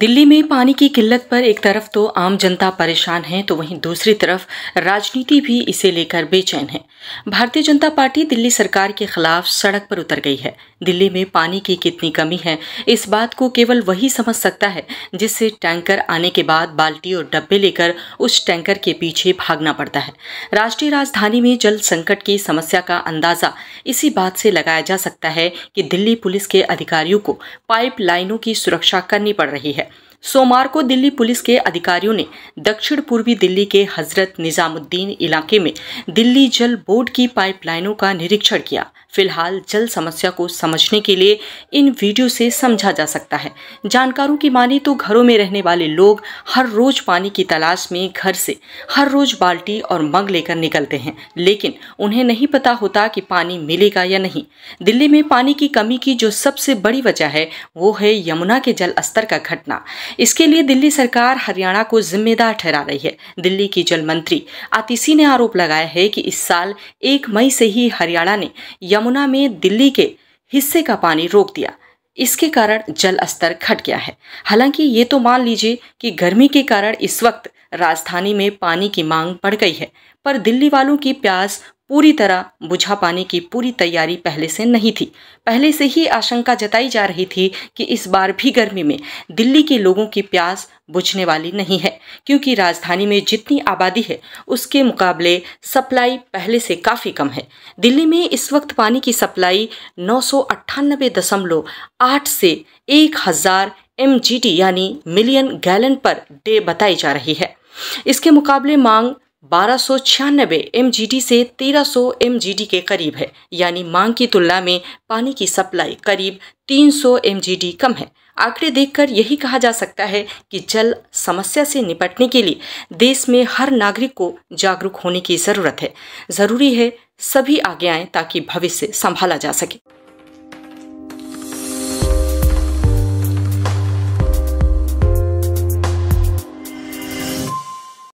दिल्ली में पानी की किल्लत पर एक तरफ तो आम जनता परेशान है तो वहीं दूसरी तरफ राजनीति भी इसे लेकर बेचैन है भारतीय जनता पार्टी दिल्ली सरकार के खिलाफ सड़क पर उतर गई है दिल्ली में पानी की कितनी कमी है इस बात को केवल वही समझ सकता है जिससे टैंकर आने के बाद बाल्टी और डब्बे लेकर उस टैंकर के पीछे भागना पड़ता है राष्ट्रीय राजधानी में जल संकट की समस्या का अंदाजा इसी बात से लगाया जा सकता है कि दिल्ली पुलिस के अधिकारियों को पाइप लाइनों की सुरक्षा करनी पड़ रही है सोमवार को दिल्ली पुलिस के अधिकारियों ने दक्षिण पूर्वी दिल्ली के हजरत निजामुद्दीन इलाके में दिल्ली जल बोर्ड की पाइपलाइनों का निरीक्षण किया फिलहाल जल समस्या को समझने के लिए इन वीडियो से समझा जा सकता है जानकारों की माने तो घरों में रहने वाले लोग हर रोज पानी की तलाश में घर से हर रोज बाल्टी और मग लेकर निकलते हैं लेकिन उन्हें नहीं पता होता कि पानी मिलेगा या नहीं दिल्ली में पानी की कमी की जो सबसे बड़ी वजह है वो है यमुना के जल स्तर का घटना इसके लिए दिल्ली सरकार हरियाणा को जिम्मेदार ठहरा रही है दिल्ली की जल मंत्री आतिशी ने आरोप लगाया है कि इस साल एक मई से ही हरियाणा ने यमुना में दिल्ली के हिस्से का पानी रोक दिया इसके कारण जल स्तर घट गया है हालांकि ये तो मान लीजिए कि गर्मी के कारण इस वक्त राजधानी में पानी की मांग बढ़ गई है पर दिल्ली वालों की प्यास पूरी तरह बुझा पाने की पूरी तैयारी पहले से नहीं थी पहले से ही आशंका जताई जा रही थी कि इस बार भी गर्मी में दिल्ली के लोगों की प्यास बुझने वाली नहीं है क्योंकि राजधानी में जितनी आबादी है उसके मुकाबले सप्लाई पहले से काफ़ी कम है दिल्ली में इस वक्त पानी की सप्लाई नौ दशमलव आठ से एक हज़ार एम यानी मिलियन गैलन पर डे बताई जा रही है इसके मुकाबले मांग बारह सौ छियानबे एम से 1300 सौ के करीब है यानी मांग की तुलना में पानी की सप्लाई करीब 300 सौ कम है आंकड़े देखकर यही कहा जा सकता है कि जल समस्या से निपटने के लिए देश में हर नागरिक को जागरूक होने की ज़रूरत है ज़रूरी है सभी आगे ताकि भविष्य संभाला जा सके